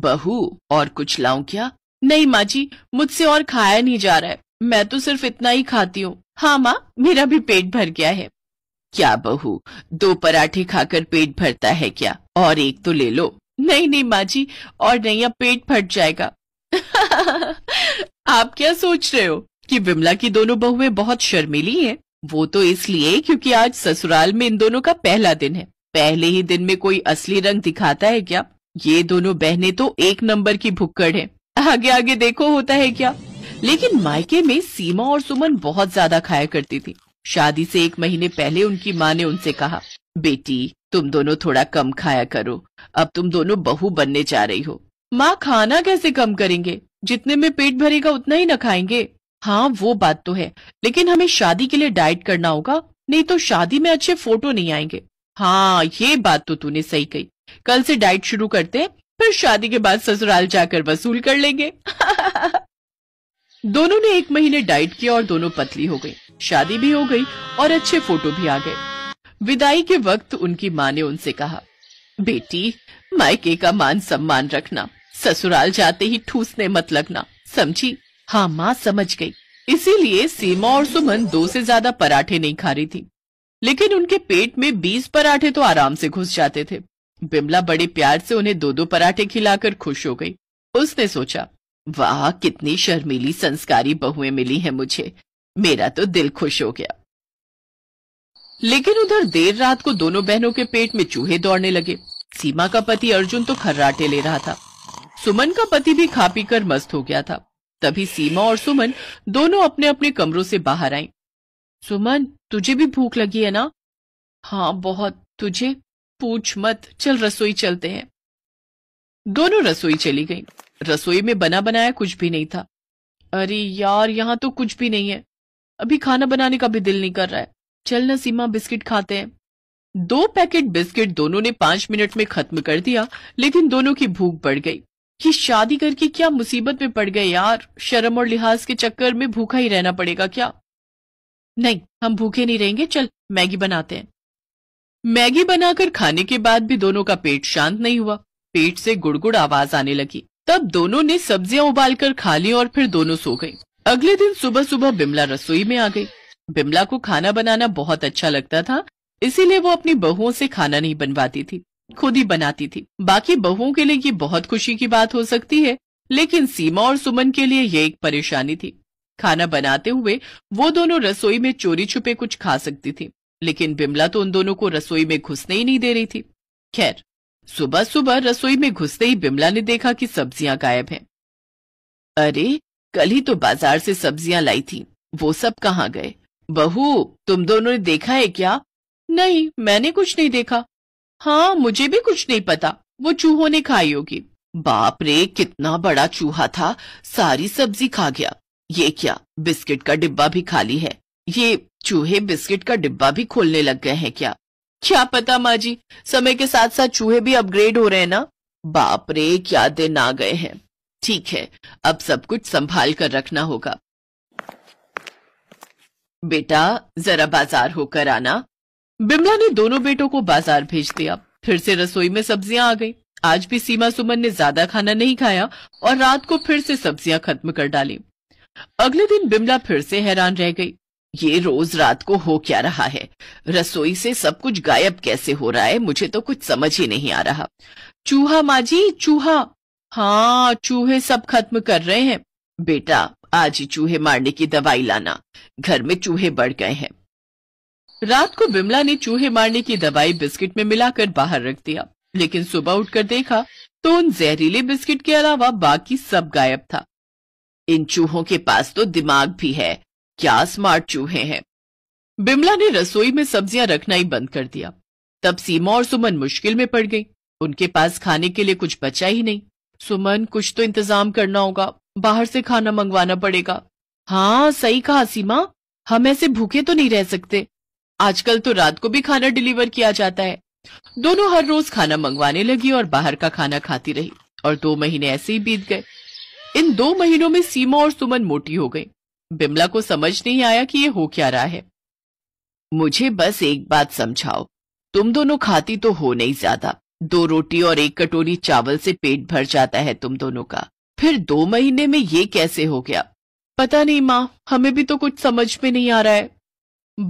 बहू और कुछ लाऊं क्या नहीं माँ जी मुझसे और खाया नहीं जा रहा है मैं तो सिर्फ इतना ही खाती हूँ हाँ माँ मेरा भी पेट भर गया है क्या बहू दो पराठे खाकर पेट भरता है क्या और एक तो ले लो नहीं नहीं माँ जी और नहीं अब पेट फट जाएगा आप क्या सोच रहे हो कि विमला की दोनों बहुएं बहुत शर्मिली हैं वो तो इसलिए क्योंकि आज ससुराल में इन दोनों का पहला दिन है पहले ही दिन में कोई असली रंग दिखाता है क्या ये दोनों बहनें तो एक नंबर की भुक्कड़ हैं। आगे आगे देखो होता है क्या लेकिन मायके में सीमा और सुमन बहुत ज्यादा खाया करती थी शादी से एक महीने पहले उनकी माँ ने उनसे कहा बेटी तुम दोनों थोड़ा कम खाया करो अब तुम दोनों बहू बनने जा रही हो माँ खाना कैसे कम करेंगे जितने में पेट भरेगा उतना ही न खाएंगे हाँ वो बात तो है लेकिन हमें शादी के लिए डाइट करना होगा नहीं तो शादी में अच्छे फोटो नहीं आएंगे हाँ ये बात तो तूने सही कही कल से डाइट शुरू करते हैं फिर शादी के बाद ससुराल जाकर वसूल कर लेंगे दोनों ने एक महीने डाइट किया और दोनों पतली हो गई शादी भी हो गई और अच्छे फोटो भी आ गए विदाई के वक्त उनकी माँ ने उनसे कहा बेटी मायके का मान सम्मान रखना ससुराल जाते ही ठूसने मत लगना समझी हाँ माँ समझ गई इसीलिए सीमा और सुमन दो से ज्यादा पराठे नहीं खा रही थी लेकिन उनके पेट में बीस पराठे तो आराम से घुस जाते थे बिमला बड़े प्यार से उन्हें दो दो पराठे खिलाकर खुश हो गई उसने सोचा वाह कितनी शर्मीली संस्कारी बहुएं मिली हैं मुझे मेरा तो दिल खुश हो गया लेकिन उधर देर रात को दोनों बहनों के पेट में चूहे दौड़ने लगे सीमा का पति अर्जुन तो खर्राटे ले रहा था सुमन का पति भी खा पी कर मस्त हो गया था तभी सीमा और सुमन दोनों अपने अपने कमरों से बाहर आई सुमन तुझे भी भूख लगी है ना हाँ बहुत तुझे पूछ मत चल रसोई चलते हैं दोनों रसोई चली गई रसोई में बना बनाया कुछ भी नहीं था अरे यार यहाँ तो कुछ भी नहीं है अभी खाना बनाने का भी दिल नहीं कर रहा है चल ना सीमा बिस्किट खाते हैं दो पैकेट बिस्किट दोनों ने पांच मिनट में खत्म कर दिया लेकिन दोनों की भूख बढ़ गई कि शादी करके क्या मुसीबत में पड़ गए यार शर्म और लिहाज के चक्कर में भूखा ही रहना पड़ेगा क्या नहीं हम भूखे नहीं रहेंगे चल मैगी बनाते हैं मैगी बनाकर खाने के बाद भी दोनों का पेट शांत नहीं हुआ पेट से गुड़गुड़ आवाज आने लगी तब दोनों ने सब्जियां उबालकर खा ली और फिर दोनों सो गयी अगले दिन सुबह सुबह बिमला रसोई में आ गई बिमला को खाना बनाना बहुत अच्छा लगता था इसीलिए वो अपनी बहुओं से खाना नहीं बनवाती थी खुद ही बनाती थी बाकी बहुओं के लिए ये बहुत खुशी की बात हो सकती है लेकिन सीमा और सुमन के लिए ये एक परेशानी थी खाना बनाते हुए वो दोनों रसोई में चोरी छुपे कुछ खा सकती थी लेकिन बिमला तो उन दोनों को रसोई में घुसने ही नहीं दे रही थी खैर सुबह सुबह रसोई में घुसते ही बिमला ने देखा कि सब्जियां गायब हैं। अरे कल ही तो बाजार से सब्जियां लाई थी वो सब कहाँ गए बहू तुम दोनों ने देखा है क्या नहीं मैंने कुछ नहीं देखा हाँ मुझे भी कुछ नहीं पता वो चूहों ने खाई होगी बाप रे कितना बड़ा चूहा था सारी सब्जी खा गया ये क्या बिस्किट का डिब्बा भी खाली है ये चूहे बिस्किट का डिब्बा भी खोलने लग गए हैं क्या क्या पता माँ जी समय के साथ साथ चूहे भी अपग्रेड हो रहे हैं ना बाप रे क्या दिन आ गए हैं ठीक है अब सब कुछ संभाल कर रखना होगा बेटा जरा बाजार होकर आना बिमला ने दोनों बेटों को बाजार भेज दिया फिर से रसोई में सब्जियां आ गई आज भी सीमा सुमन ने ज्यादा खाना नहीं खाया और रात को फिर से सब्जियां खत्म कर डाली अगले दिन बिमला फिर से हैरान रह गई ये रोज रात को हो क्या रहा है रसोई से सब कुछ गायब कैसे हो रहा है मुझे तो कुछ समझ ही नहीं आ रहा चूहा माजी चूहा हाँ चूहे सब खत्म कर रहे हैं बेटा आज ही चूहे मारने की दवाई लाना घर में चूहे बढ़ गए हैं रात को बिमला ने चूहे मारने की दवाई बिस्किट में मिलाकर बाहर रख दिया लेकिन सुबह उठकर देखा तो उन जहरीले बिस्किट के अलावा बाकी सब गायब था इन चूहों के पास तो दिमाग भी है क्या स्मार्ट चूहे हैं बिमला ने रसोई में सब्जियां रखना ही बंद कर दिया तब सीमा और सुमन मुश्किल में पड़ गई उनके पास खाने के लिए कुछ बचा ही नहीं सुमन कुछ तो इंतजाम करना होगा बाहर से खाना मंगवाना पड़ेगा हाँ सही कहा सीमा हम ऐसे भूखे तो नहीं रह सकते आजकल तो रात को भी खाना डिलीवर किया जाता है दोनों हर रोज खाना मंगवाने लगी और बाहर का खाना खाती रही और दो महीने ऐसे ही बीत गए इन दो महीनों में सीमा और सुमन मोटी हो गई बिमला को समझ नहीं आया कि ये हो क्या रहा है मुझे बस एक बात समझाओ तुम दोनों खाती तो हो नहीं ज्यादा दो रोटी और एक कटोरी चावल से पेट भर जाता है तुम दोनों का फिर दो महीने में ये कैसे हो गया पता नहीं माँ हमें भी तो कुछ समझ में नहीं आ रहा है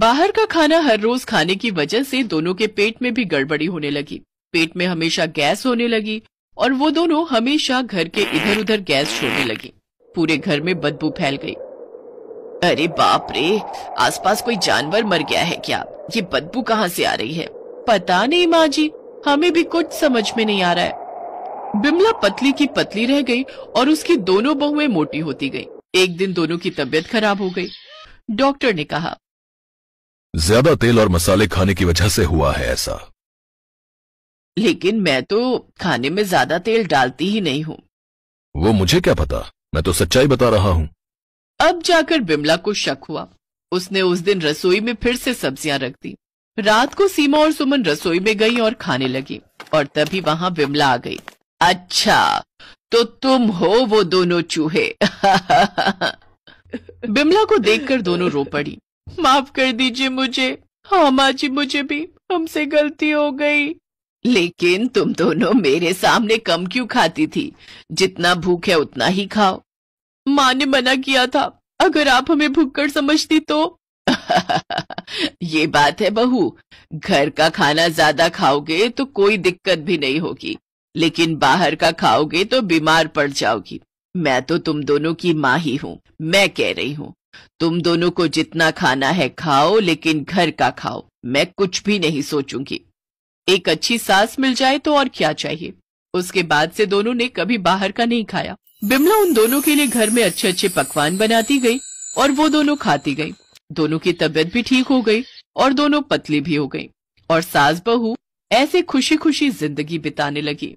बाहर का खाना हर रोज खाने की वजह से दोनों के पेट में भी गड़बड़ी होने लगी पेट में हमेशा गैस होने लगी और वो दोनों हमेशा घर के इधर उधर गैस छोड़ने लगी पूरे घर में बदबू फैल गई अरे बाप रे आसपास कोई जानवर मर गया है क्या ये बदबू कहाँ से आ रही है पता नहीं माँ जी हमें भी कुछ समझ में नहीं आ रहा है बिमला पतली की पतली रह गई और उसकी दोनों बहुएं मोटी होती गई एक दिन दोनों की तबीयत खराब हो गई डॉक्टर ने कहा ज्यादा तेल और मसाले खाने की वजह से हुआ है ऐसा लेकिन मैं तो खाने में ज्यादा तेल डालती ही नहीं हूँ वो मुझे क्या पता मैं तो सच्चाई बता रहा हूँ अब जाकर बिमला को शक हुआ उसने उस दिन रसोई में फिर से सब्जियां रख दी रात को सीमा और सुमन रसोई में गई और खाने लगी और तभी वहां बिमला आ गई अच्छा तो तुम हो वो दोनों चूहे बिमला को देखकर दोनों रो पड़ी माफ कर दीजिए मुझे हाँ माँ जी मुझे भी हमसे गलती हो गई लेकिन तुम दोनों मेरे सामने कम क्यों खाती थी जितना भूख है उतना ही खाओ माँ ने मना किया था अगर आप हमें भुक्कड़ समझती तो ये बात है बहू घर का खाना ज्यादा खाओगे तो कोई दिक्कत भी नहीं होगी लेकिन बाहर का खाओगे तो बीमार पड़ जाओगी मैं तो तुम दोनों की माँ ही हूँ मैं कह रही हूँ तुम दोनों को जितना खाना है खाओ लेकिन घर का खाओ मैं कुछ भी नहीं सोचूंगी एक अच्छी सास मिल जाए तो और क्या चाहिए उसके बाद से दोनों ने कभी बाहर का नहीं खाया बिमला उन दोनों के लिए घर में अच्छे अच्छे पकवान बनाती गई और वो दोनों खाती गई दोनों की तबीयत भी ठीक हो गई और दोनों पतली भी हो गई और सास बहू ऐसे खुशी खुशी जिंदगी बिताने लगी